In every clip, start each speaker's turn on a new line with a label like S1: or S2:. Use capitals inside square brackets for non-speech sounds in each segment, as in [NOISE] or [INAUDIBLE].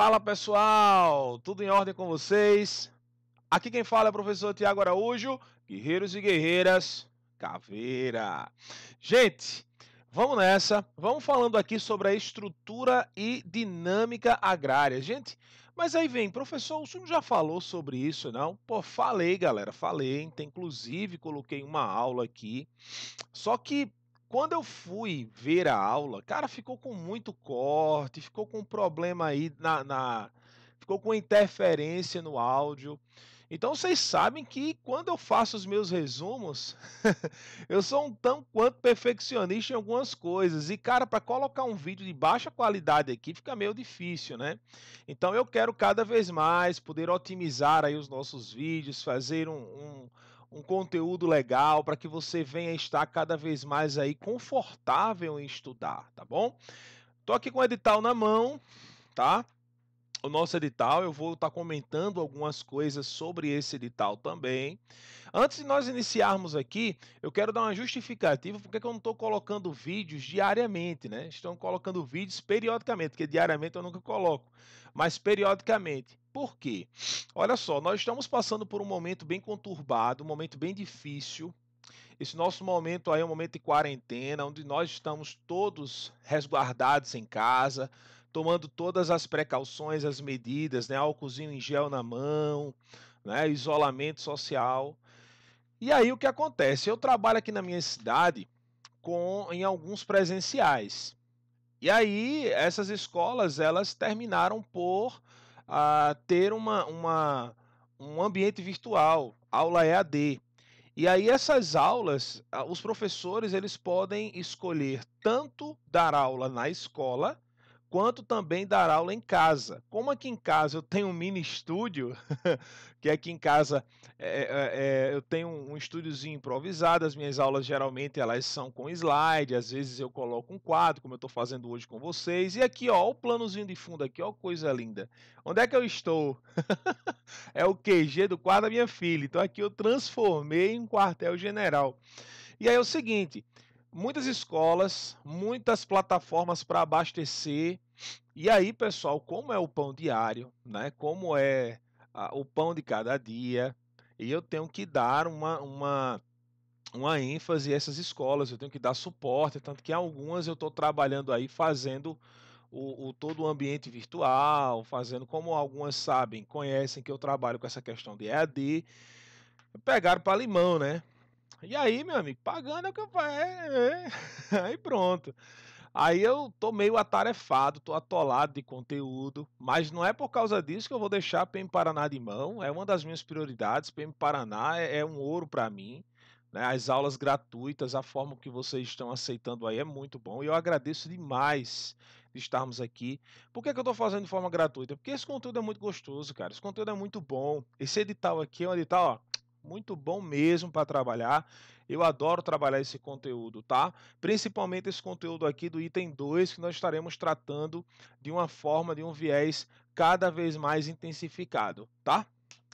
S1: Fala pessoal, tudo em ordem com vocês? Aqui quem fala é o professor Tiago Araújo, guerreiros e guerreiras, caveira. Gente, vamos nessa, vamos falando aqui sobre a estrutura e dinâmica agrária. Gente, mas aí vem, professor, o senhor já falou sobre isso, não? Pô, falei, galera, falei, inclusive coloquei uma aula aqui. Só que quando eu fui ver a aula, cara, ficou com muito corte, ficou com um problema aí na, na ficou com interferência no áudio. Então vocês sabem que quando eu faço os meus resumos, [LAUGHS] eu sou um tão quanto perfeccionista em algumas coisas. E cara, para colocar um vídeo de baixa qualidade aqui fica meio difícil, né? Então eu quero cada vez mais poder otimizar aí os nossos vídeos, fazer um, um um conteúdo legal para que você venha estar cada vez mais aí confortável em estudar, tá bom? Tô aqui com o edital na mão, tá? o nosso edital. Eu vou estar tá comentando algumas coisas sobre esse edital também. Antes de nós iniciarmos aqui, eu quero dar uma justificativa porque é eu não estou colocando vídeos diariamente, né? Estão colocando vídeos periodicamente, porque diariamente eu nunca coloco, mas periodicamente. Por quê? Olha só, nós estamos passando por um momento bem conturbado, um momento bem difícil, esse nosso momento aí é um momento de quarentena, onde nós estamos todos resguardados em casa, tomando todas as precauções, as medidas, né? Álcoolzinho em gel na mão, né? Isolamento social. E aí o que acontece? Eu trabalho aqui na minha cidade com em alguns presenciais. E aí essas escolas elas terminaram por uh, ter uma, uma um ambiente virtual, aula EAD. E aí essas aulas, ah, os professores eles podem escolher tanto dar aula na escola quanto também dar aula em casa. Como aqui em casa eu tenho um mini estúdio, [LAUGHS] que aqui em casa é, é, é, é eu tenho um estúdiozinho improvisado, as minhas aulas geralmente elas são com slide, às vezes eu coloco um quadro, como eu estou fazendo hoje com vocês, e aqui ó, o planozinho de fundo aqui, ó, coisa linda. Onde é que eu estou? [LAUGHS] é o QG do quarto da minha filha, então aqui eu transformei em quartel-general. E aí é o seguinte, muitas escolas, muitas plataformas para abastecer. E aí, pessoal, como é o pão diário, né? Como é a, o pão de cada dia, e eu tenho que dar uma, uma, uma ênfase a essas escolas, eu tenho que dar suporte, tanto que algumas eu estou trabalhando aí fazendo o, o, todo o ambiente virtual, fazendo como algumas sabem, conhecem que eu trabalho com essa questão de EAD, pegaram para limão, né? E aí, meu amigo, pagando é o que eu faço. É, é. [LAUGHS] Aí pronto. Aí eu tô meio atarefado, tô atolado de conteúdo, mas não é por causa disso que eu vou deixar PM Paraná de mão. É uma das minhas prioridades. PM Paraná é, é um ouro para mim. Né? As aulas gratuitas, a forma que vocês estão aceitando aí é muito bom. E eu agradeço demais de estarmos aqui. Por que, é que eu estou fazendo de forma gratuita? Porque esse conteúdo é muito gostoso, cara. Esse conteúdo é muito bom. Esse edital aqui é um edital, ó muito bom mesmo para trabalhar. Eu adoro trabalhar esse conteúdo, tá? Principalmente esse conteúdo aqui do item 2, que nós estaremos tratando de uma forma, de um viés cada vez mais intensificado, tá?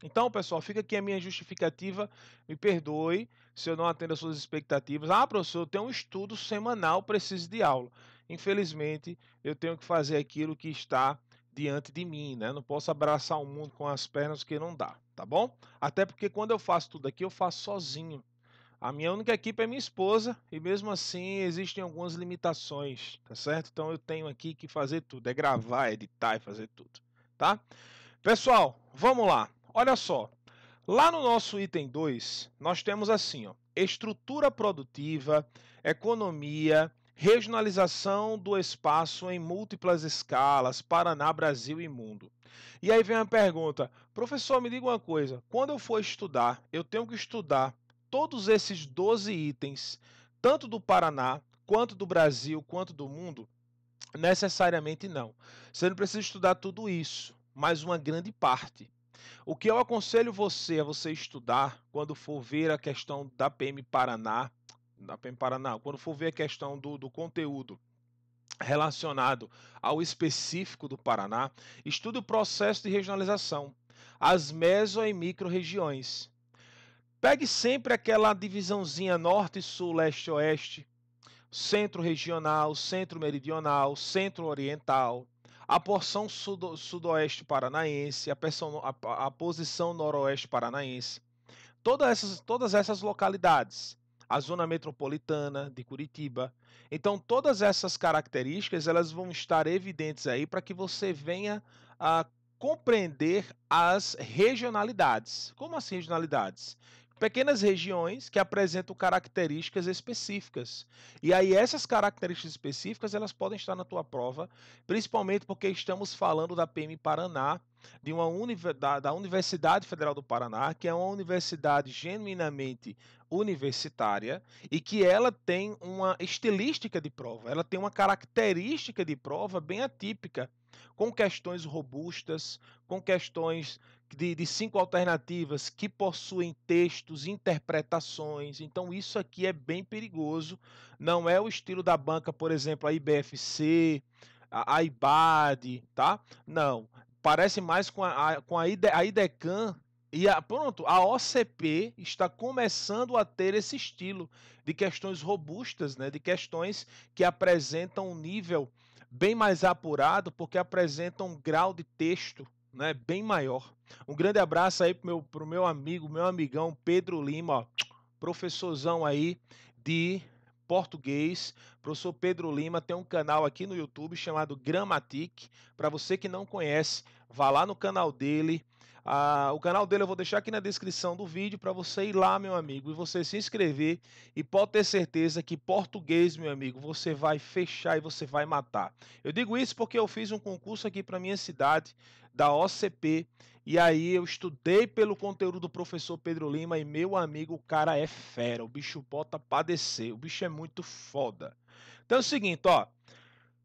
S1: Então, pessoal, fica aqui a minha justificativa. Me perdoe se eu não atendo às suas expectativas. Ah, professor, eu tenho um estudo semanal, preciso de aula. Infelizmente, eu tenho que fazer aquilo que está diante de mim, né? Não posso abraçar o mundo com as pernas que não dá, tá bom? Até porque quando eu faço tudo aqui, eu faço sozinho. A minha única equipe é minha esposa e mesmo assim existem algumas limitações, tá certo? Então eu tenho aqui que fazer tudo, é gravar, editar e fazer tudo, tá? Pessoal, vamos lá. Olha só. Lá no nosso item 2, nós temos assim, ó, estrutura produtiva, economia, Regionalização do espaço em múltiplas escalas, Paraná, Brasil e mundo. E aí vem a pergunta: professor, me diga uma coisa, quando eu for estudar, eu tenho que estudar todos esses 12 itens, tanto do Paraná, quanto do Brasil, quanto do mundo? Necessariamente não. Você não precisa estudar tudo isso, mas uma grande parte. O que eu aconselho você a você estudar quando for ver a questão da PM Paraná da Paraná, quando for ver a questão do, do conteúdo relacionado ao específico do Paraná, estude o processo de regionalização, as meso e micro regiões. Pegue sempre aquela divisãozinha norte, sul, leste, oeste, centro regional, centro meridional, centro oriental, a porção sudo, sudoeste paranaense, a, a, a posição noroeste paranaense. Todas essas, todas essas localidades a zona metropolitana de Curitiba. Então, todas essas características elas vão estar evidentes aí para que você venha a compreender as regionalidades. Como as regionalidades? Pequenas regiões que apresentam características específicas. E aí essas características específicas elas podem estar na tua prova, principalmente porque estamos falando da PM Paraná, de uma da, da Universidade Federal do Paraná, que é uma universidade genuinamente universitária e que ela tem uma estilística de prova, ela tem uma característica de prova bem atípica, com questões robustas, com questões de, de, cinco alternativas que possuem textos, interpretações. Então, isso aqui é bem perigoso. Não é o estilo da banca, por exemplo, a IBFC, a, a IBAD, tá? Não parece mais com a, a com a, a IDECAN e a, pronto, a OCP está começando a ter esse estilo de questões robustas, né? de questões que apresentam um nível bem mais apurado, porque apresentam um grau de texto né? bem maior. Um grande abraço aí para o meu, pro meu amigo, meu amigão Pedro Lima, ó, professorzão aí de português. professor Pedro Lima tem um canal aqui no YouTube chamado Gramatic. Para você que não conhece, vá lá no canal dele. Ah, o canal dele eu vou deixar aqui na descrição do vídeo para você ir lá, meu amigo, e você se inscrever. E pode ter certeza que português, meu amigo, você vai fechar e você vai matar. Eu digo isso porque eu fiz um concurso aqui para minha cidade da OCP e aí eu estudei pelo conteúdo do professor Pedro Lima e meu amigo, o cara é fera, o bicho bota padecer, o bicho é muito foda. Então é o seguinte, ó,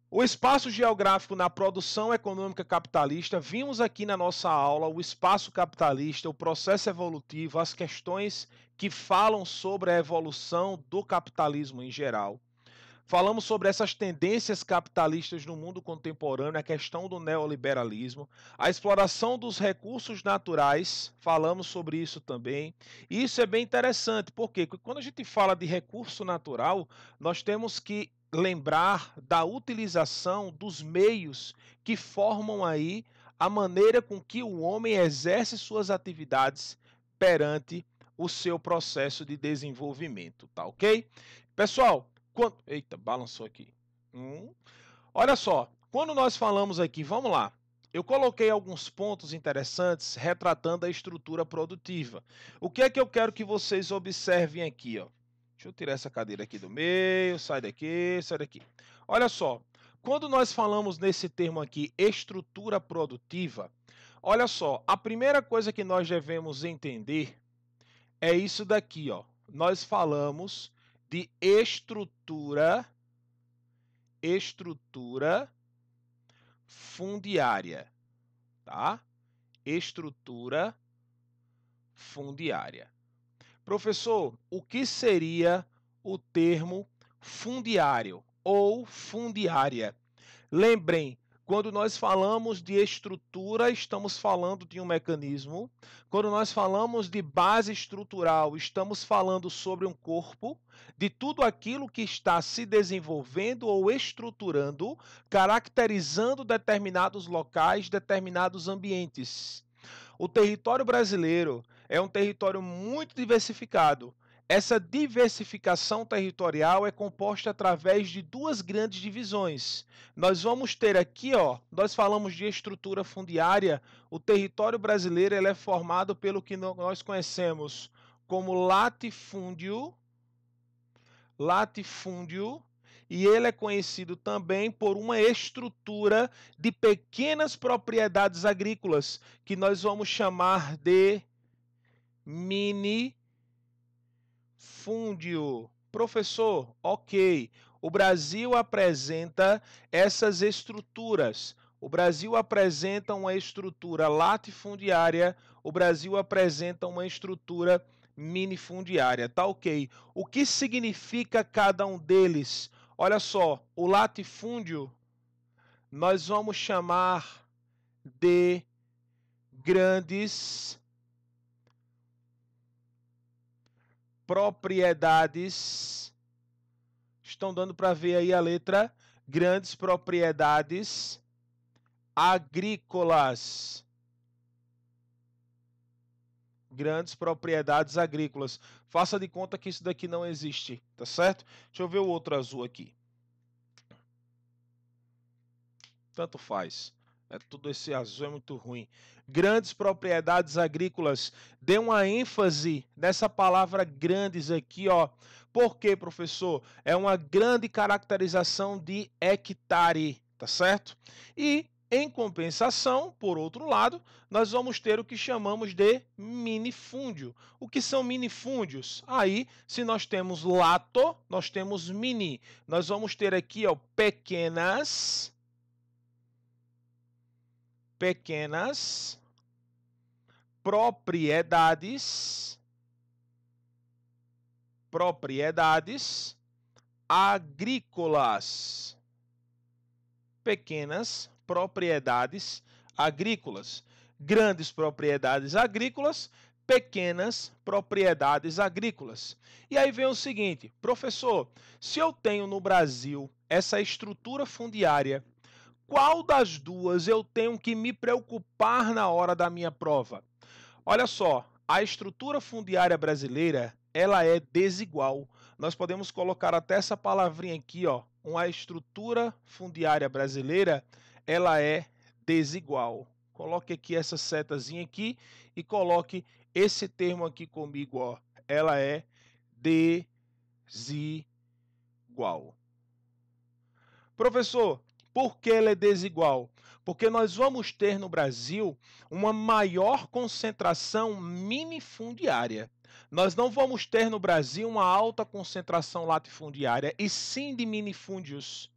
S1: o espaço geográfico na produção econômica capitalista, vimos aqui na nossa aula o espaço capitalista, o processo evolutivo, as questões que falam sobre a evolução do capitalismo em geral. Falamos sobre essas tendências capitalistas no mundo contemporâneo, a questão do neoliberalismo, a exploração dos recursos naturais, falamos sobre isso também. E isso é bem interessante, porque quando a gente fala de recurso natural, nós temos que lembrar da utilização dos meios que formam aí a maneira com que o homem exerce suas atividades perante o seu processo de desenvolvimento, tá OK? Pessoal, quando... Eita, balançou aqui. Hum. Olha só, quando nós falamos aqui, vamos lá. Eu coloquei alguns pontos interessantes retratando a estrutura produtiva. O que é que eu quero que vocês observem aqui, ó? Deixa eu tirar essa cadeira aqui do meio, sai daqui, sai daqui. Olha só, quando nós falamos nesse termo aqui, estrutura produtiva, olha só, a primeira coisa que nós devemos entender é isso daqui, ó. Nós falamos de estrutura estrutura fundiária, tá? Estrutura fundiária. Professor, o que seria o termo fundiário ou fundiária? Lembrem, quando nós falamos de estrutura, estamos falando de um mecanismo. Quando nós falamos de base estrutural, estamos falando sobre um corpo, de tudo aquilo que está se desenvolvendo ou estruturando, caracterizando determinados locais, determinados ambientes. O território brasileiro é um território muito diversificado essa diversificação territorial é composta através de duas grandes divisões. Nós vamos ter aqui, ó, nós falamos de estrutura fundiária, o território brasileiro ele é formado pelo que nós conhecemos como latifúndio, latifúndio, e ele é conhecido também por uma estrutura de pequenas propriedades agrícolas que nós vamos chamar de mini fundio Professor, ok. O Brasil apresenta essas estruturas. O Brasil apresenta uma estrutura latifundiária. O Brasil apresenta uma estrutura minifundiária. Tá ok. O que significa cada um deles? Olha só, o latifúndio nós vamos chamar de grandes propriedades. Estão dando para ver aí a letra grandes propriedades agrícolas. Grandes propriedades agrícolas. Faça de conta que isso daqui não existe, tá certo? Deixa eu ver o outro azul aqui. Tanto faz. Né, tudo esse azul é muito ruim. Grandes propriedades agrícolas. Dê uma ênfase nessa palavra grandes aqui, ó. Por quê, professor? É uma grande caracterização de hectare, tá certo? E em compensação, por outro lado, nós vamos ter o que chamamos de minifúndio. O que são minifúndios? Aí, se nós temos lato, nós temos mini. Nós vamos ter aqui ó, pequenas pequenas propriedades propriedades agrícolas. Pequenas propriedades agrícolas. Grandes propriedades agrícolas, pequenas propriedades agrícolas. E aí vem o seguinte, professor, se eu tenho no Brasil essa estrutura fundiária qual das duas eu tenho que me preocupar na hora da minha prova? Olha só, a estrutura fundiária brasileira ela é desigual. Nós podemos colocar até essa palavrinha aqui, ó, uma estrutura fundiária brasileira, ela é desigual. Coloque aqui essa setazinha aqui e coloque esse termo aqui comigo, ó. Ela é desigual. Professor, por que ela é desigual? Porque nós vamos ter no Brasil uma maior concentração minifundiária. Nós não vamos ter no Brasil uma alta concentração latifundiária, e sim de minifúndios.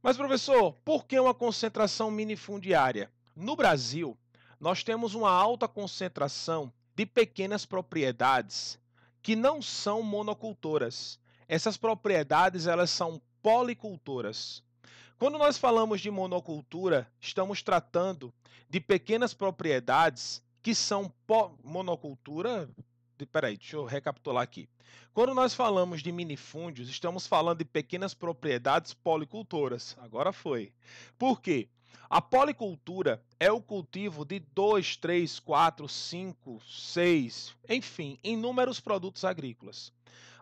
S1: Mas, professor, por que uma concentração minifundiária? No Brasil, nós temos uma alta concentração de pequenas propriedades que não são monocultoras. Essas propriedades elas são policultoras. Quando nós falamos de monocultura, estamos tratando de pequenas propriedades que são monocultura. peraí, deixa eu recapitular aqui. Quando nós falamos de minifúndios, estamos falando de pequenas propriedades policultoras. Agora foi. Por quê? A policultura é o cultivo de 2, 3, 4, 5, 6, enfim, inúmeros produtos agrícolas.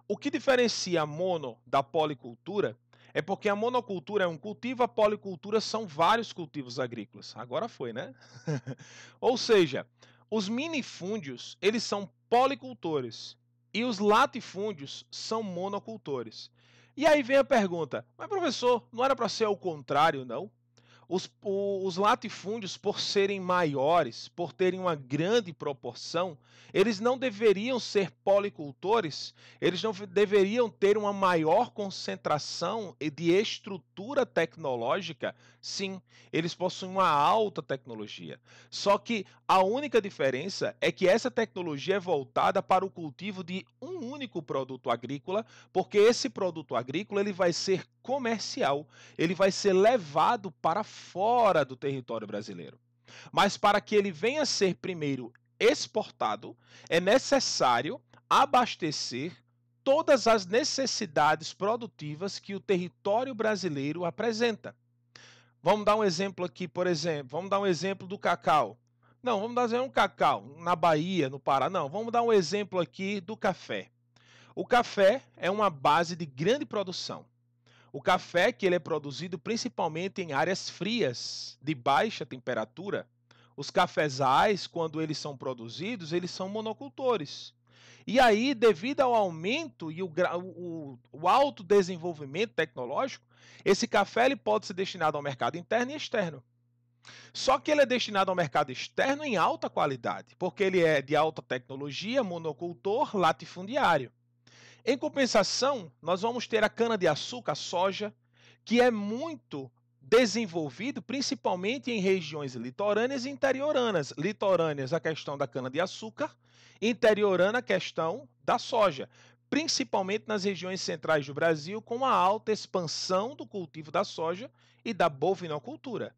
S1: O que diferencia a mono da policultura é porque a monocultura é um cultivo, a policultura são vários cultivos agrícolas. Agora foi, né? [LAUGHS] Ou seja, os minifúndios, eles são policultores e os latifúndios são monocultores. E aí vem a pergunta: "Mas professor, não era para ser o contrário, não?" Os, os latifúndios, por serem maiores, por terem uma grande proporção, eles não deveriam ser policultores, eles não deveriam ter uma maior concentração de estrutura tecnológica. Sim, eles possuem uma alta tecnologia. Só que a única diferença é que essa tecnologia é voltada para o cultivo de um único produto agrícola, porque esse produto agrícola ele vai ser comercial, ele vai ser levado para fora do território brasileiro. Mas para que ele venha a ser primeiro exportado, é necessário abastecer todas as necessidades produtivas que o território brasileiro apresenta. Vamos dar um exemplo aqui, por exemplo, vamos dar um exemplo do cacau. Não, vamos dar um cacau na Bahia, no Pará, não. Vamos dar um exemplo aqui do café. O café é uma base de grande produção. O café que ele é produzido principalmente em áreas frias, de baixa temperatura. Os cafezais, quando eles são produzidos, eles são monocultores. E aí, devido ao aumento e o, o, o alto desenvolvimento tecnológico, esse café ele pode ser destinado ao mercado interno e externo. Só que ele é destinado ao mercado externo em alta qualidade, porque ele é de alta tecnologia, monocultor, latifundiário. Em compensação, nós vamos ter a cana-de-açúcar, a soja, que é muito desenvolvido principalmente em regiões litorâneas e interioranas. Litorâneas, a questão da cana-de-açúcar, interiorana, a questão da soja, principalmente nas regiões centrais do Brasil, com a alta expansão do cultivo da soja e da bovinocultura.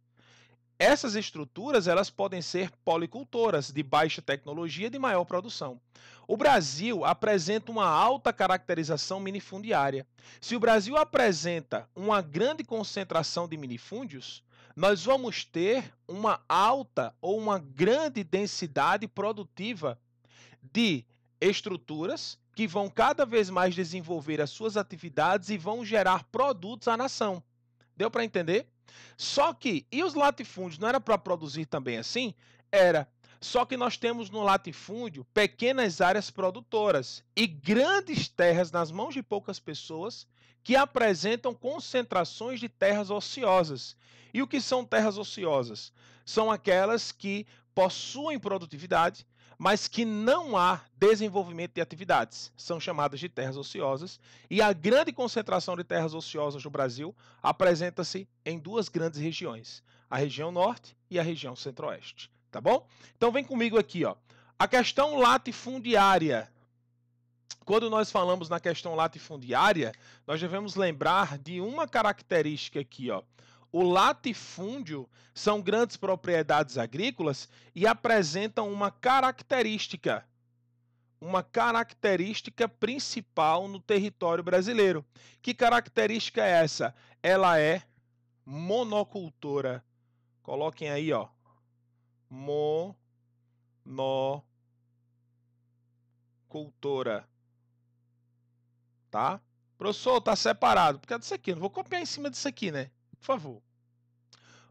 S1: Essas estruturas elas podem ser policultoras, de baixa tecnologia de maior produção. O Brasil apresenta uma alta caracterização minifundiária. Se o Brasil apresenta uma grande concentração de minifúndios, nós vamos ter uma alta ou uma grande densidade produtiva de estruturas que vão cada vez mais desenvolver as suas atividades e vão gerar produtos à nação. Deu para entender? Só que, e os latifúndios não era para produzir também assim? Era. Só que nós temos no latifúndio pequenas áreas produtoras e grandes terras nas mãos de poucas pessoas que apresentam concentrações de terras ociosas. E o que são terras ociosas? São aquelas que possuem produtividade, mas que não há desenvolvimento de atividades. São chamadas de terras ociosas, e a grande concentração de terras ociosas no Brasil apresenta-se em duas grandes regiões, a região norte e a região centro-oeste, tá bom? Então vem comigo aqui, ó. A questão latifundiária. Quando nós falamos na questão latifundiária, nós devemos lembrar de uma característica aqui, ó. O latifúndio são grandes propriedades agrícolas e apresentam uma característica, uma característica principal no território brasileiro. Que característica é essa? Ela é monocultora. Coloquem aí, ó. Monocultora. Tá? Professor, tá separado. Por é disso aqui. Não vou copiar em cima disso aqui, né? Por favor.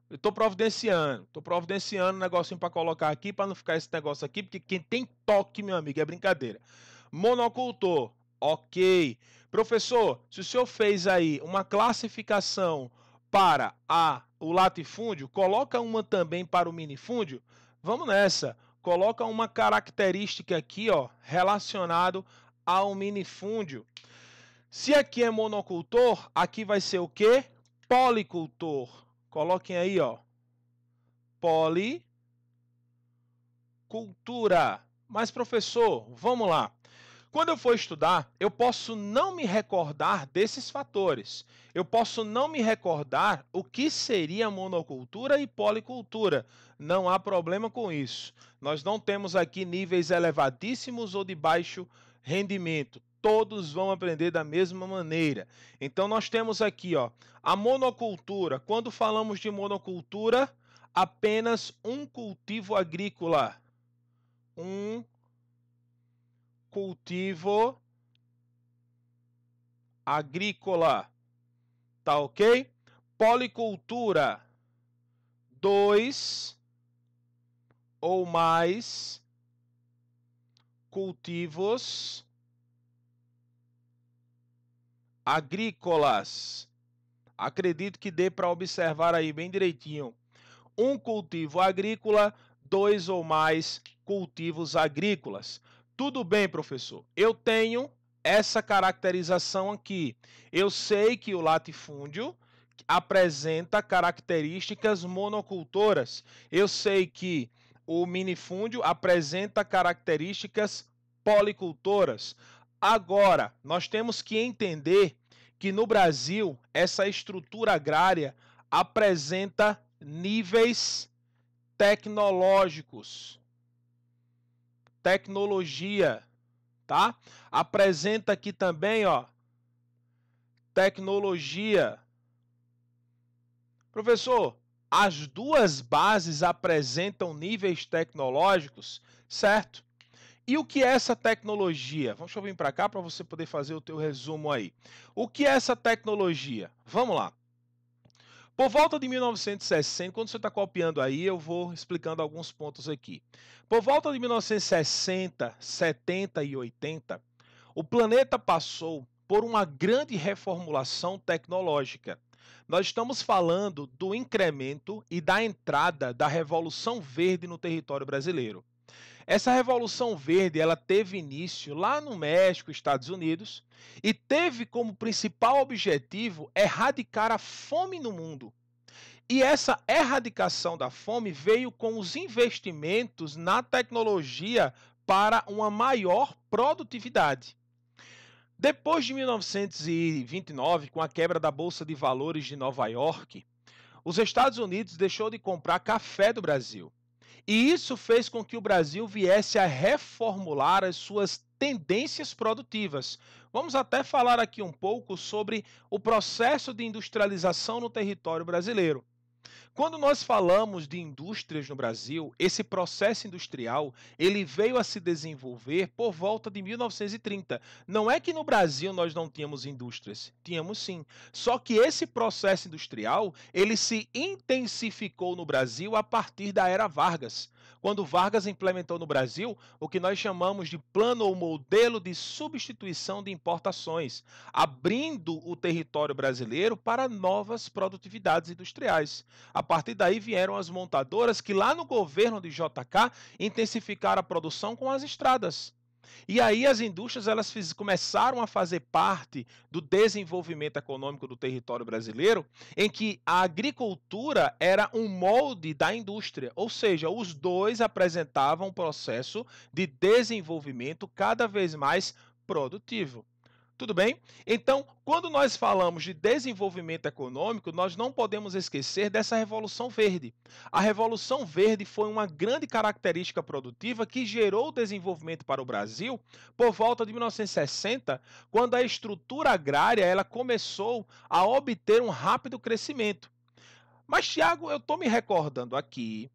S1: Eu tô providenciando, tô providenciando um negocinho para colocar aqui, para não ficar esse negócio aqui, porque quem tem toque, meu amigo, é brincadeira. Monocultor, ok. Professor, se o senhor fez aí uma classificação para a, o latifúndio, coloca uma também para o minifúndio. Vamos nessa. Coloca uma característica aqui, ó, relacionado ao minifúndio. Se aqui é monocultor, aqui vai ser o quê? policultor. Coloquem aí, ó. Policultura. Mas, professor, vamos lá. Quando eu for estudar, eu posso não me recordar desses fatores. Eu posso não me recordar o que seria monocultura e policultura. Não há problema com isso. Nós não temos aqui níveis elevadíssimos ou de baixo rendimento todos vão aprender da mesma maneira. Então nós temos aqui, ó, a monocultura. Quando falamos de monocultura, apenas um cultivo agrícola. Um cultivo agrícola. Tá OK? Policultura. Dois ou mais cultivos agrícolas. Acredito que dê para observar aí bem direitinho. Um cultivo agrícola, dois ou mais cultivos agrícolas. Tudo bem, professor. Eu tenho essa caracterização aqui. Eu sei que o latifúndio apresenta características monocultoras. Eu sei que o minifúndio apresenta características policultoras. Agora, nós temos que entender que no Brasil essa estrutura agrária apresenta níveis tecnológicos. Tecnologia, tá? Apresenta aqui também, ó, tecnologia. Professor, as duas bases apresentam níveis tecnológicos, certo? E o que é essa tecnologia? Vamos eu vir para cá para você poder fazer o teu resumo aí. O que é essa tecnologia? Vamos lá. Por volta de 1960, quando você está copiando aí, eu vou explicando alguns pontos aqui. Por volta de 1960, 70 e 80, o planeta passou por uma grande reformulação tecnológica. Nós estamos falando do incremento e da entrada da Revolução Verde no território brasileiro. Essa revolução verde, ela teve início lá no México, Estados Unidos, e teve como principal objetivo erradicar a fome no mundo. E essa erradicação da fome veio com os investimentos na tecnologia para uma maior produtividade. Depois de 1929, com a quebra da Bolsa de Valores de Nova York, os Estados Unidos deixou de comprar café do Brasil e isso fez com que o Brasil viesse a reformular as suas tendências produtivas. Vamos até falar aqui um pouco sobre o processo de industrialização no território brasileiro. Quando nós falamos de indústrias no Brasil, esse processo industrial, ele veio a se desenvolver por volta de 1930. Não é que no Brasil nós não tínhamos indústrias, tínhamos sim. Só que esse processo industrial, ele se intensificou no Brasil a partir da era Vargas. Quando Vargas implementou no Brasil o que nós chamamos de plano ou modelo de substituição de importações, abrindo o território brasileiro para novas produtividades industriais. A partir daí vieram as montadoras que lá no governo de JK intensificaram a produção com as estradas. E aí as indústrias elas fiz, começaram a fazer parte do desenvolvimento econômico do território brasileiro, em que a agricultura era um molde da indústria, ou seja, os dois apresentavam um processo de desenvolvimento cada vez mais produtivo. Tudo bem? Então, quando nós falamos de desenvolvimento econômico, nós não podemos esquecer dessa Revolução Verde. A Revolução Verde foi uma grande característica produtiva que gerou desenvolvimento para o Brasil por volta de 1960, quando a estrutura agrária ela começou a obter um rápido crescimento. Mas, Tiago, eu estou me recordando aqui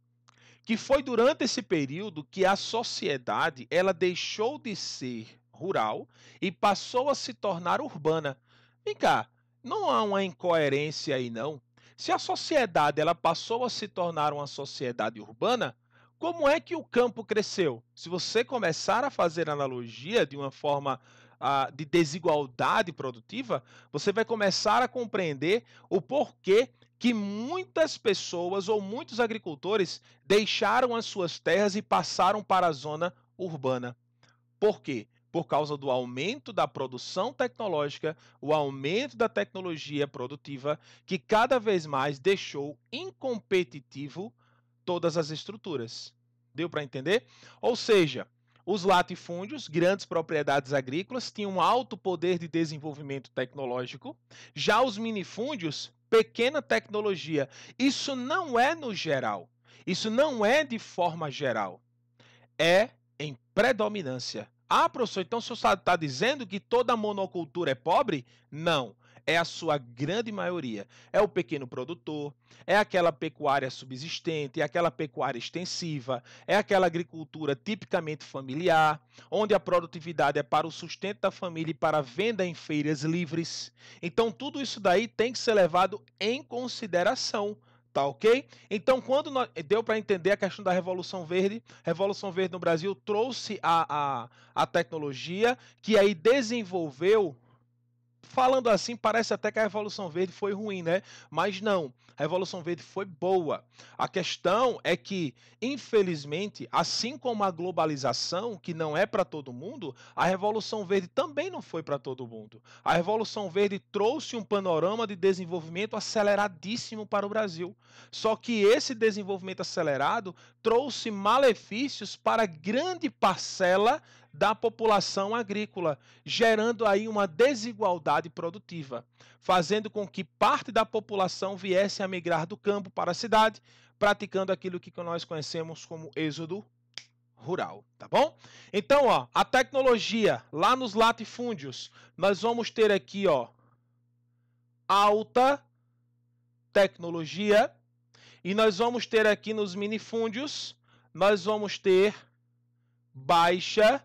S1: que foi durante esse período que a sociedade ela deixou de ser rural e passou a se tornar urbana. Vem cá, não há uma incoerência aí não? Se a sociedade ela passou a se tornar uma sociedade urbana, como é que o campo cresceu? Se você começar a fazer analogia de uma forma ah, de desigualdade produtiva, você vai começar a compreender o porquê que muitas pessoas ou muitos agricultores deixaram as suas terras e passaram para a zona urbana. Por quê? por causa do aumento da produção tecnológica, o aumento da tecnologia produtiva, que cada vez mais deixou incompetitivo todas as estruturas. Deu para entender? Ou seja, os latifúndios, grandes propriedades agrícolas, tinham alto poder de desenvolvimento tecnológico, já os minifúndios, pequena tecnologia. Isso não é no geral. Isso não é de forma geral. É em predominância ah, professor, então o senhor está dizendo que toda monocultura é pobre? Não. É a sua grande maioria. É o pequeno produtor, é aquela pecuária subsistente, é aquela pecuária extensiva, é aquela agricultura tipicamente familiar, onde a produtividade é para o sustento da família e para a venda em feiras livres. Então, tudo isso daí tem que ser levado em consideração Tá ok? Então, quando nós, deu para entender a questão da Revolução Verde, Revolução Verde no Brasil trouxe a, a, a tecnologia que aí desenvolveu Falando assim, parece até que a Revolução Verde foi ruim, né? Mas não, a Revolução Verde foi boa. A questão é que, infelizmente, assim como a globalização, que não é para todo mundo, a Revolução Verde também não foi para todo mundo. A Revolução Verde trouxe um panorama de desenvolvimento aceleradíssimo para o Brasil. Só que esse desenvolvimento acelerado trouxe malefícios para grande parcela da população agrícola, gerando aí uma desigualdade produtiva, fazendo com que parte da população viesse a migrar do campo para a cidade, praticando aquilo que nós conhecemos como êxodo rural, tá bom? Então, ó, a tecnologia lá nos latifúndios, nós vamos ter aqui, ó, alta tecnologia e nós vamos ter aqui nos minifúndios, nós vamos ter baixa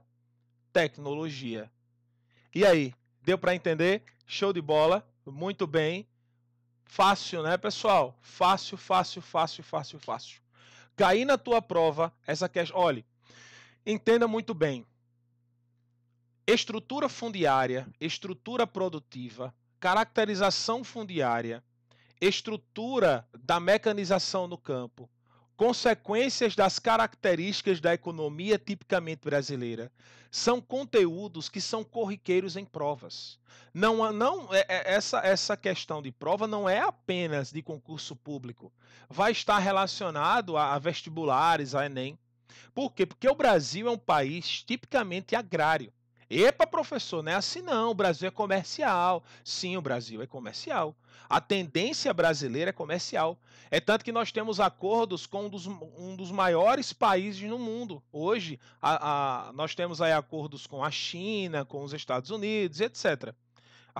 S1: tecnologia. E aí, deu para entender? Show de bola, muito bem. Fácil, né, pessoal? Fácil, fácil, fácil, fácil, fácil. Cair na tua prova essa questão. Olhe, entenda muito bem. Estrutura fundiária, estrutura produtiva, caracterização fundiária, estrutura da mecanização no campo, Consequências das características da economia tipicamente brasileira são conteúdos que são corriqueiros em provas. Não, não é, é, essa, essa questão de prova não é apenas de concurso público. Vai estar relacionado a, a vestibulares, a Enem. Por quê? Porque o Brasil é um país tipicamente agrário. Epa, professor, não é assim não. O Brasil é comercial. Sim, o Brasil é comercial. A tendência brasileira é comercial. É tanto que nós temos acordos com um dos, um dos maiores países no mundo. Hoje, a, a, nós temos aí acordos com a China, com os Estados Unidos, etc.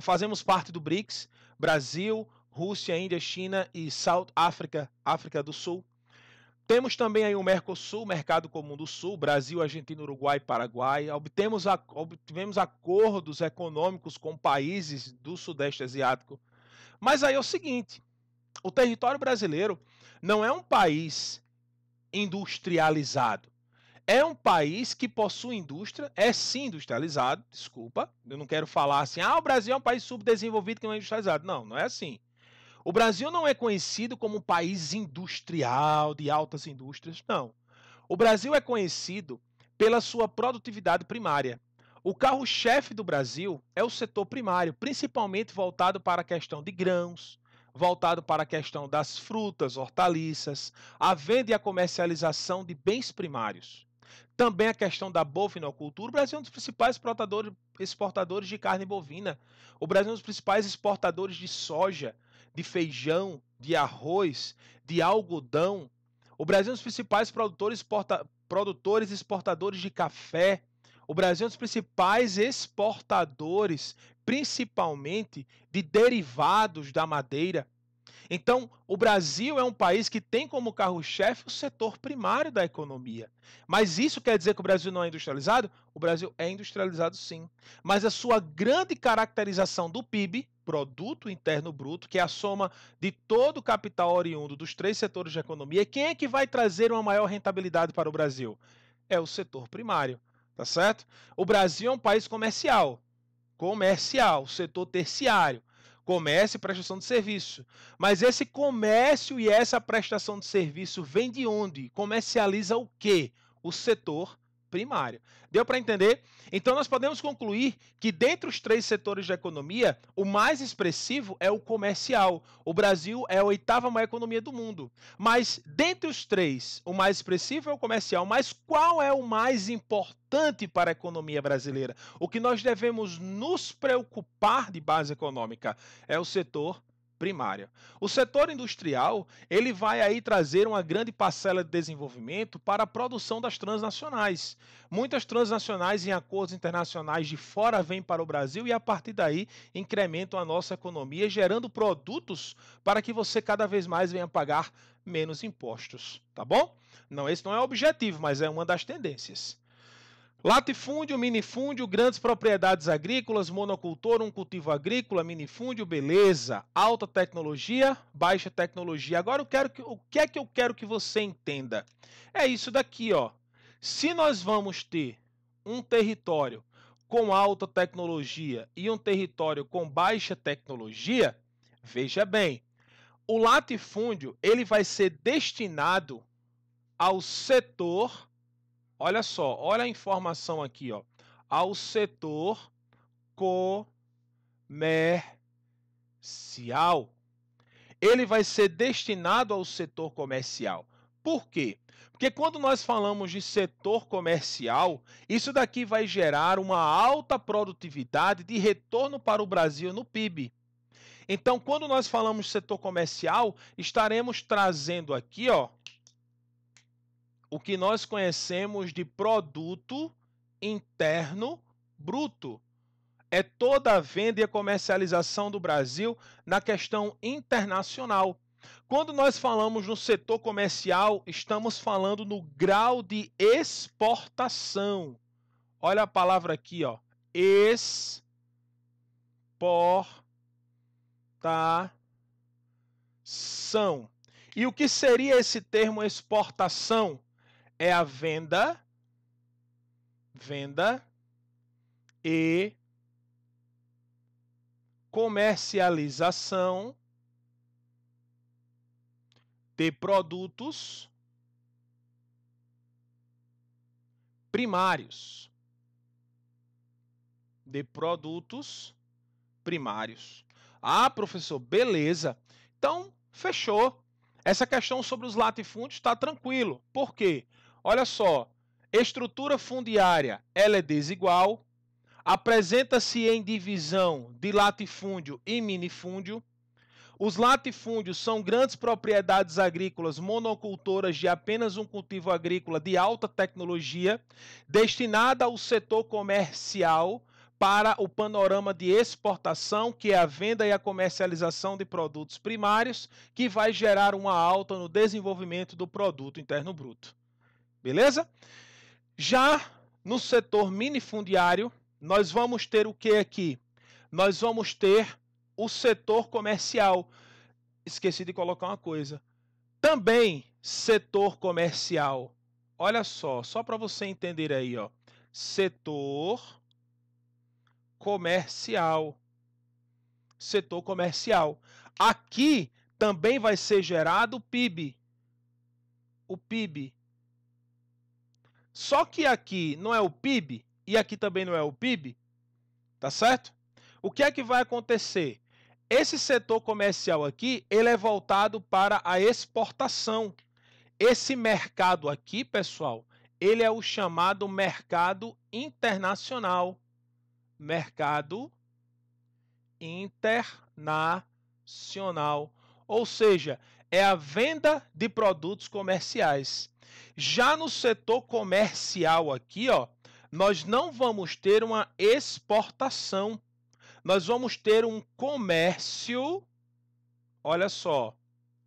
S1: Fazemos parte do BRICS, Brasil, Rússia, Índia, China e South África do Sul. Temos também aí o Mercosul, Mercado Comum do Sul, Brasil, Argentina, Uruguai, Paraguai. Obtemos a, obtivemos acordos econômicos com países do Sudeste Asiático. Mas aí é o seguinte: o território brasileiro não é um país industrializado. É um país que possui indústria, é sim industrializado, desculpa. Eu não quero falar assim, ah, o Brasil é um país subdesenvolvido que não é industrializado. Não, não é assim. O Brasil não é conhecido como um país industrial, de altas indústrias, não. O Brasil é conhecido pela sua produtividade primária. O carro-chefe do Brasil é o setor primário, principalmente voltado para a questão de grãos, voltado para a questão das frutas, hortaliças, a venda e a comercialização de bens primários. Também a questão da bovinocultura. O Brasil é um dos principais exportadores de carne bovina. O Brasil é um dos principais exportadores de soja de feijão, de arroz, de algodão. O Brasil é um dos principais produtores, exporta, produtores exportadores de café. O Brasil é um dos principais exportadores, principalmente de derivados da madeira. Então, o Brasil é um país que tem como carro-chefe o setor primário da economia. Mas isso quer dizer que o Brasil não é industrializado? O Brasil é industrializado sim. Mas a sua grande caracterização do PIB produto interno bruto, que é a soma de todo o capital oriundo dos três setores de economia, quem é que vai trazer uma maior rentabilidade para o Brasil? É o setor primário, tá certo? O Brasil é um país comercial, comercial, setor terciário, comércio e prestação de serviço. Mas esse comércio e essa prestação de serviço vem de onde? Comercializa o quê? O setor primário. Deu para entender? Então nós podemos concluir que dentre os três setores da economia, o mais expressivo é o comercial. O Brasil é a oitava maior economia do mundo. Mas dentre os três, o mais expressivo é o comercial. Mas qual é o mais importante para a economia brasileira? O que nós devemos nos preocupar de base econômica é o setor primária. O setor industrial, ele vai aí trazer uma grande parcela de desenvolvimento para a produção das transnacionais. Muitas transnacionais em acordos internacionais de fora vêm para o Brasil e a partir daí incrementam a nossa economia, gerando produtos para que você cada vez mais venha pagar menos impostos, tá bom? Não, esse não é o objetivo, mas é uma das tendências. Latifúndio, minifúndio, grandes propriedades agrícolas, monocultor, um cultivo agrícola, minifúndio, beleza, alta tecnologia, baixa tecnologia. Agora eu quero que, o que é que eu quero que você entenda? É isso daqui, ó. Se nós vamos ter um território com alta tecnologia e um território com baixa tecnologia, veja bem, o latifúndio ele vai ser destinado ao setor Olha só, olha a informação aqui, ó. Ao setor comercial. Ele vai ser destinado ao setor comercial. Por quê? Porque quando nós falamos de setor comercial, isso daqui vai gerar uma alta produtividade de retorno para o Brasil no PIB. Então, quando nós falamos setor comercial, estaremos trazendo aqui, ó, o que nós conhecemos de produto interno bruto. É toda a venda e a comercialização do Brasil na questão internacional. Quando nós falamos no setor comercial, estamos falando no grau de exportação. Olha a palavra aqui, ó. Exportação. E o que seria esse termo exportação? é a venda, venda e comercialização de produtos primários. De produtos primários. Ah, professor, beleza. Então, fechou. Essa questão sobre os latifúndios está tranquilo. Por quê? Olha só, estrutura fundiária ela é desigual, apresenta-se em divisão de latifúndio e minifúndio. Os latifúndios são grandes propriedades agrícolas monocultoras de apenas um cultivo agrícola de alta tecnologia, destinada ao setor comercial para o panorama de exportação, que é a venda e a comercialização de produtos primários, que vai gerar uma alta no desenvolvimento do produto interno bruto. Beleza? Já no setor minifundiário, nós vamos ter o que aqui? Nós vamos ter o setor comercial. Esqueci de colocar uma coisa. Também setor comercial. Olha só, só para você entender aí, ó. Setor comercial. Setor comercial. Aqui também vai ser gerado o PIB. O PIB só que aqui não é o PIB e aqui também não é o PIB, tá certo? O que é que vai acontecer? Esse setor comercial aqui, ele é voltado para a exportação. Esse mercado aqui, pessoal, ele é o chamado mercado internacional. Mercado internacional. Ou seja, é a venda de produtos comerciais. Já no setor comercial aqui, ó, nós não vamos ter uma exportação. Nós vamos ter um comércio. Olha só,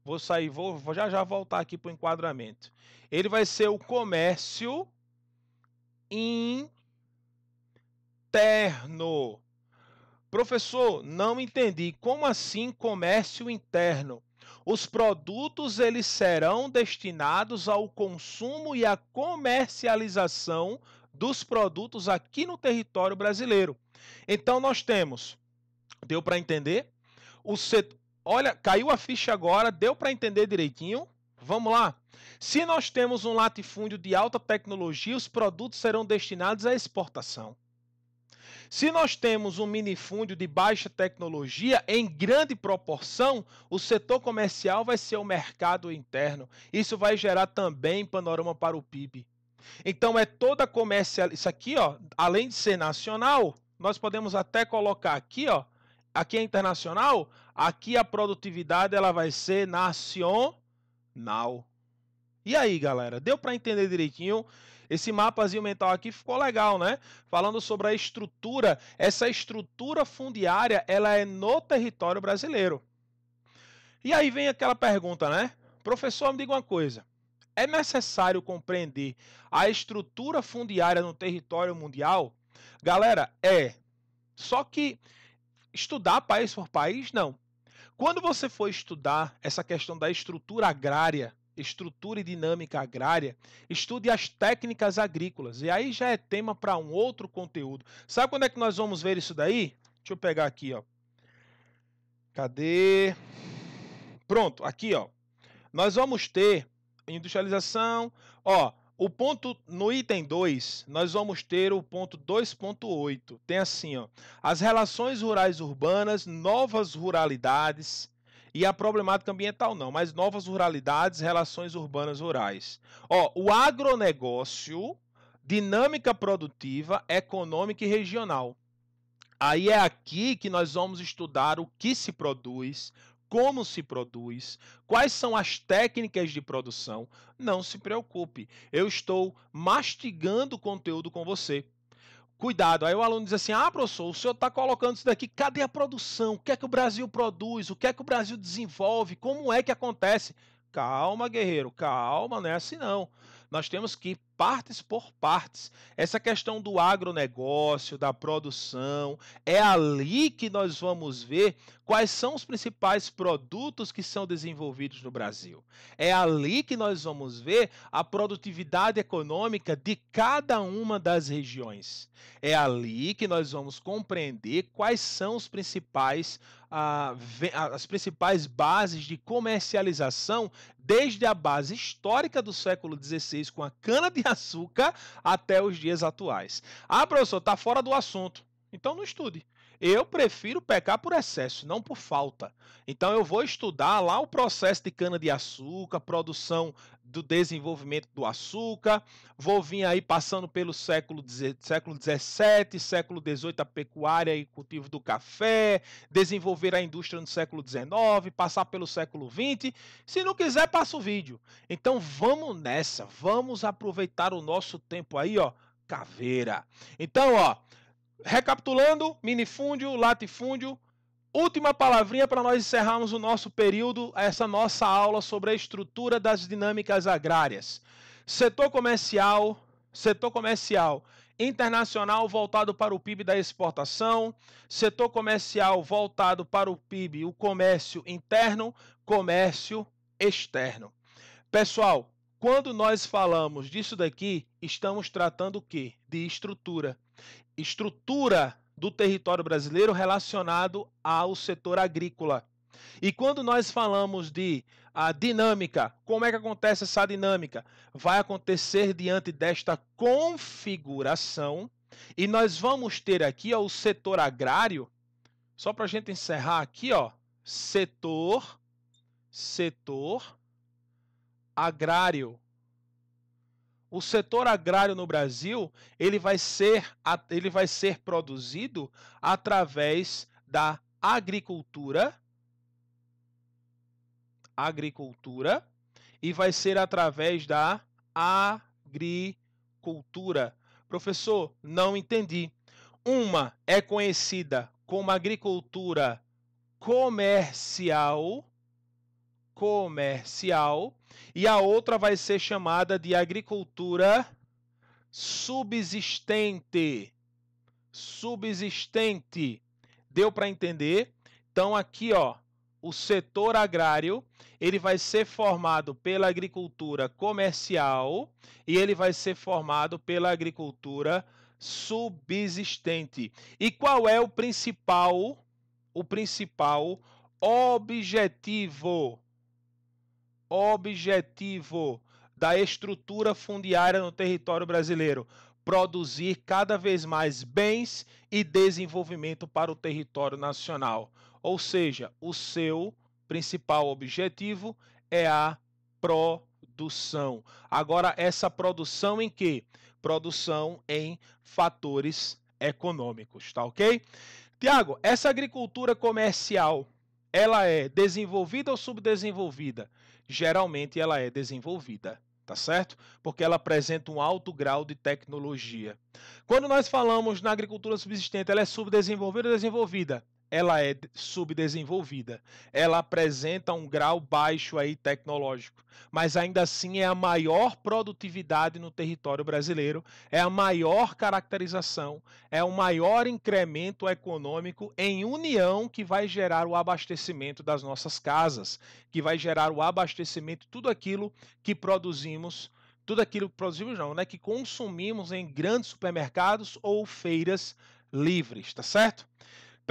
S1: vou sair, vou, vou já já voltar aqui para o enquadramento. Ele vai ser o comércio interno. Professor, não entendi. Como assim comércio interno? Os produtos eles serão destinados ao consumo e à comercialização dos produtos aqui no território brasileiro. Então nós temos, deu para entender? O setor, olha, caiu a ficha agora, deu para entender direitinho? Vamos lá. Se nós temos um latifúndio de alta tecnologia, os produtos serão destinados à exportação. Se nós temos um minifúndio de baixa tecnologia, em grande proporção, o setor comercial vai ser o mercado interno. Isso vai gerar também panorama para o PIB. Então é toda comercial, isso aqui, ó, além de ser nacional, nós podemos até colocar aqui, ó, aqui é internacional, aqui a produtividade ela vai ser nacional. E aí, galera, deu para entender direitinho esse mapazinho mental aqui ficou legal, né? Falando sobre a estrutura, essa estrutura fundiária, ela é no território brasileiro. E aí vem aquela pergunta, né? Professor, me diga uma coisa. É necessário compreender a estrutura fundiária no território mundial? Galera, é. Só que estudar país por país, não. Quando você for estudar essa questão da estrutura agrária estrutura e dinâmica agrária, estude as técnicas agrícolas. E aí já é tema para um outro conteúdo. Sabe quando é que nós vamos ver isso daí? Deixa eu pegar aqui, ó. Cadê? Pronto, aqui, ó. Nós vamos ter industrialização, ó, o ponto no item 2, nós vamos ter o ponto 2.8. Tem assim, ó, as relações rurais urbanas, novas ruralidades, e a problemática ambiental não, mas novas ruralidades, relações urbanas rurais. Ó, o agronegócio, dinâmica produtiva, econômica e regional. Aí é aqui que nós vamos estudar o que se produz, como se produz, quais são as técnicas de produção. Não se preocupe, eu estou mastigando o conteúdo com você. Cuidado. Aí o aluno diz assim: ah, professor, o senhor está colocando isso daqui, cadê a produção? O que é que o Brasil produz? O que é que o Brasil desenvolve? Como é que acontece? Calma, guerreiro, calma, não é assim não. Nós temos que partes por partes. Essa questão do agronegócio, da produção, é ali que nós vamos ver quais são os principais produtos que são desenvolvidos no Brasil. É ali que nós vamos ver a produtividade econômica de cada uma das regiões. É ali que nós vamos compreender quais são os principais as principais bases de comercialização desde a base histórica do século XVI com a cana de açúcar até os dias atuais. Ah, professor, tá fora do assunto. Então não estude. Eu prefiro pecar por excesso, não por falta. Então eu vou estudar lá o processo de cana-de-açúcar, produção do desenvolvimento do açúcar, vou vir aí passando pelo século século século XVIII, a pecuária e cultivo do café, desenvolver a indústria no século XIX, passar pelo século XX. Se não quiser, passa o vídeo. Então vamos nessa, vamos aproveitar o nosso tempo aí, ó, caveira. Então, ó, recapitulando, minifúndio, latifúndio, Última palavrinha para nós encerrarmos o nosso período, essa nossa aula sobre a estrutura das dinâmicas agrárias. Setor comercial, setor comercial internacional voltado para o PIB da exportação, setor comercial voltado para o PIB, o comércio interno, comércio externo. Pessoal, quando nós falamos disso daqui, estamos tratando o quê? De estrutura. Estrutura do território brasileiro relacionado ao setor agrícola. E quando nós falamos de a ah, dinâmica, como é que acontece essa dinâmica? Vai acontecer diante desta configuração e nós vamos ter aqui ó, o setor agrário, só para a gente encerrar aqui, ó, setor, setor agrário o setor agrário no Brasil ele vai ser, ele vai ser produzido através da agricultura, agricultura e vai ser através da agricultura. Professor, não entendi. Uma é conhecida como agricultura comercial comercial e a outra vai ser chamada de agricultura subsistente. Subsistente. Deu para entender? Então aqui, ó, o setor agrário, ele vai ser formado pela agricultura comercial e ele vai ser formado pela agricultura subsistente. E qual é o principal o principal objetivo objetivo da estrutura fundiária no território brasileiro: produzir cada vez mais bens e desenvolvimento para o território nacional. Ou seja, o seu principal objetivo é a produção. Agora, essa produção em que? Produção em fatores econômicos, tá ok? Tiago, essa agricultura comercial, ela é desenvolvida ou subdesenvolvida? geralmente ela é desenvolvida, tá certo? Porque ela apresenta um alto grau de tecnologia. Quando nós falamos na agricultura subsistente, ela é subdesenvolvida ou desenvolvida? ela é subdesenvolvida. Ela apresenta um grau baixo aí tecnológico, mas ainda assim é a maior produtividade no território brasileiro, é a maior caracterização, é o maior incremento econômico em união que vai gerar o abastecimento das nossas casas, que vai gerar o abastecimento tudo aquilo que produzimos tudo aquilo que produzimos não, né, que consumimos em grandes supermercados ou feiras livres, tá certo?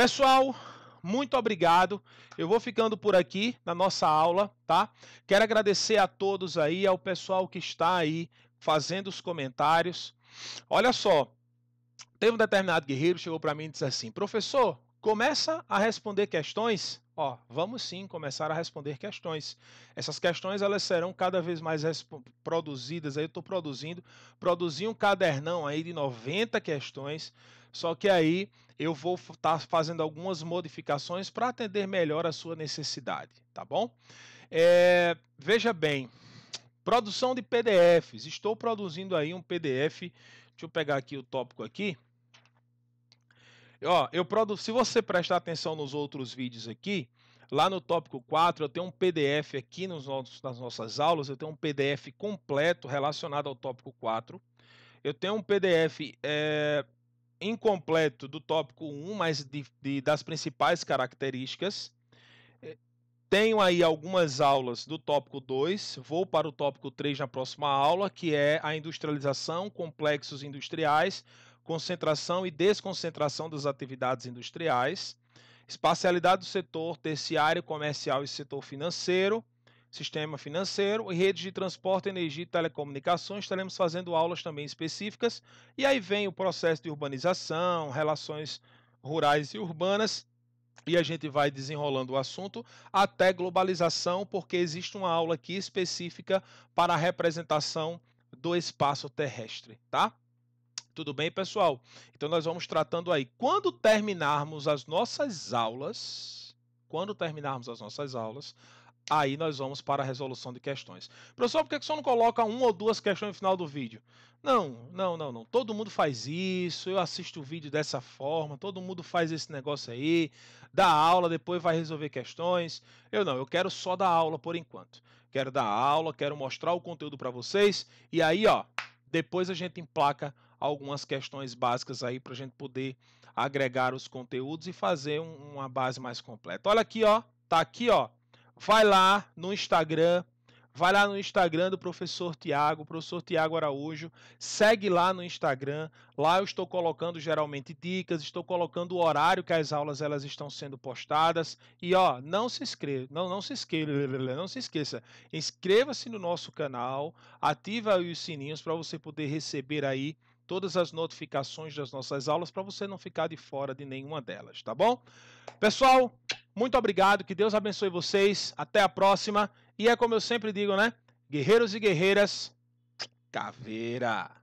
S1: Pessoal, muito obrigado. Eu vou ficando por aqui na nossa aula, tá? Quero agradecer a todos aí, ao pessoal que está aí fazendo os comentários. Olha só, teve um determinado guerreiro chegou para mim e disse assim: "Professor, Começa a responder questões? Ó, vamos sim começar a responder questões. Essas questões elas serão cada vez mais produzidas. Aí eu estou produzindo, produzi um cadernão aí de 90 questões. Só que aí eu vou estar tá fazendo algumas modificações para atender melhor a sua necessidade, tá bom? É, veja bem, produção de PDFs. Estou produzindo aí um PDF. Deixa eu pegar aqui o tópico aqui. Ó, eu produ- se você prestar atenção nos outros vídeos aqui, lá no tópico 4 eu tenho um PDF aqui nos nossos, nas nossas aulas, eu tenho um PDF completo relacionado ao tópico 4. Eu tenho um PDF é, incompleto do tópico 1, mas de, de, das principais características. É, tenho aí algumas aulas do tópico 2, vou para o tópico 3 na próxima aula, que é a industrialização, complexos industriais, concentração e desconcentração das atividades industriais, espacialidade do setor terciário, comercial e setor financeiro, sistema financeiro e redes de transporte, energia e telecomunicações. Estaremos fazendo aulas também específicas. E aí vem o processo de urbanização, relações rurais e urbanas. E a gente vai desenrolando o assunto até globalização, porque existe uma aula aqui específica para a representação do espaço terrestre, tá? Tudo bem, pessoal? Então nós vamos tratando aí. Quando terminarmos as nossas aulas, quando terminarmos as nossas aulas, aí nós vamos para a resolução de questões. Professor, por que você não coloca uma ou duas questões no final do vídeo? Não, não, não, não. Todo mundo faz isso, eu assisto o vídeo dessa forma, todo mundo faz esse negócio aí, dá aula, depois vai resolver questões. Eu não, eu quero só dar aula por enquanto. Quero dar aula, quero mostrar o conteúdo para vocês e aí, ó, depois a gente emplaca algumas questões básicas aí para a gente poder agregar os conteúdos e fazer um, uma base mais completa. Olha aqui, ó, tá aqui, ó. Vai lá no Instagram, vai lá no Instagram do professor Tiago, professor Tiago Araújo, segue lá no Instagram. Lá eu estou colocando geralmente dicas, estou colocando o horário que as aulas elas estão sendo postadas. E ó, não se inscreva, não, não se esqueça, [LAUGHS] não se esqueça. Inscreva-se no nosso canal, ativa os sininhos para você poder receber aí todas as notificações das nossas aulas para você não ficar de fora de nenhuma delas, tá bom? Pessoal, muito obrigado, que Deus abençoe vocês, até a próxima. E é como eu sempre digo, né? Guerreiros e guerreiras, caveira!